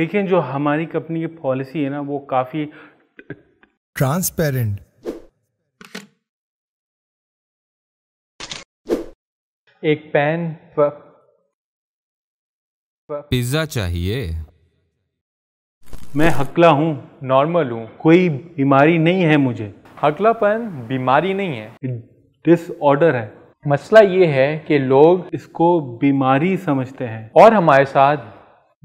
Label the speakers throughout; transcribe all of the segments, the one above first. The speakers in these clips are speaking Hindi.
Speaker 1: लेकिन जो हमारी कंपनी की पॉलिसी है ना वो काफ़ी ट्रांसपेरेंट एक पैन पिज्ज़ा चाहिए मैं हकला हूँ नॉर्मल हूँ कोई बीमारी नहीं है मुझे हकलापन बीमारी नहीं है डिसऑर्डर है मसला ये है कि लोग इसको बीमारी समझते हैं और हमारे साथ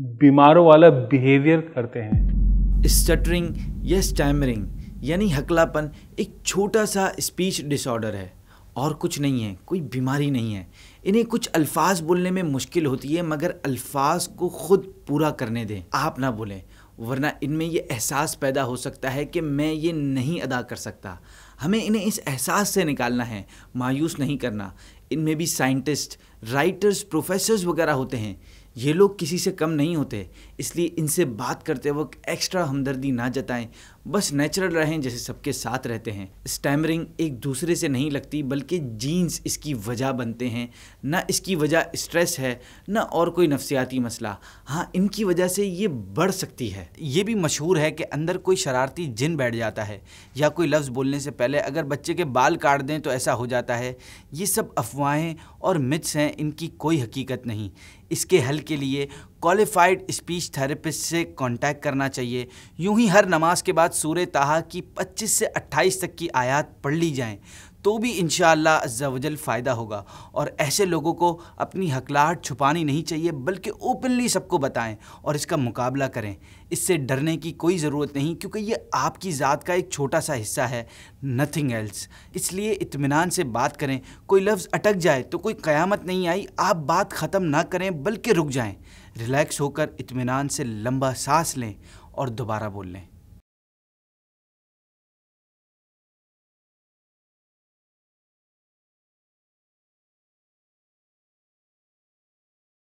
Speaker 1: बीमारों
Speaker 2: वाला बिहेवियर करते हैं स्टटरिंग या स्टैमरिंग यानी हकलापन एक छोटा सा स्पीच डिसऑर्डर है और कुछ नहीं है कोई बीमारी नहीं है इन्हें कुछ अल्फाज बोलने में मुश्किल होती है मगर अल्फाज को खुद पूरा करने दें आप ना बोलें वरना इनमें यह एहसास पैदा हो सकता है कि मैं ये नहीं अदा कर सकता हमें इन्हें इस एहसास से निकालना है मायूस नहीं करना इनमें भी साइंटिस्ट राइटर्स प्रोफेसर्स वगैरह होते हैं ये लोग किसी से कम नहीं होते इसलिए इनसे बात करते वक्त एक्स्ट्रा हमदर्दी ना जताएं बस नेचुरल रहें जैसे सबके साथ रहते हैं स्टैमरिंग एक दूसरे से नहीं लगती बल्कि जीन्स इसकी वजह बनते हैं ना इसकी वजह स्ट्रेस है ना और कोई नफसियाती मसला हाँ इनकी वजह से ये बढ़ सकती है ये भी मशहूर है कि अंदर कोई शरारती जिन बैठ जाता है या कोई लफ्ज़ बोलने से पहले अगर बच्चे के बाल काट दें तो ऐसा हो जाता है ये सब अफवाहें और मिथ्स हैं इनकी कोई हकीकत नहीं इसके हल के लिए क्वालिफाइड स्पीच थेरेपिस्ट से कांटेक्ट करना चाहिए यूं ही हर नमाज के बाद सूर तहा की 25 से 28 तक की आयात पढ़ ली जाएं तो भी इन शवजल फ़ायदा होगा और ऐसे लोगों को अपनी हकलाहट छुपानी नहीं चाहिए बल्कि ओपनली सबको बताएं और इसका मुकाबला करें इससे डरने की कोई ज़रूरत नहीं क्योंकि ये आपकी ज़ात का एक छोटा सा हिस्सा है नथिंग एल्स इसलिए इतमान से बात करें कोई लफ्ज़ अटक जाए तो कोई क़यामत नहीं आई आप बात ख़त्म ना करें बल्कि रुक जाएँ रिलैक्स होकर इत्मीनान से लंबा सांस लें और दोबारा बोल लें